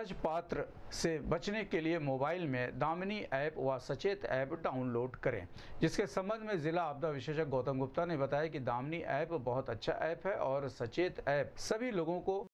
ब्रज पात्र से बचने के लिए मोबाइल में दामिनी ऐप व सचेत ऐप डाउनलोड करें जिसके संबंध में ज़िला आपदा विशेषज्ञ गौतम गुप्ता ने बताया कि दामिनी ऐप बहुत अच्छा ऐप है और सचेत ऐप सभी लोगों को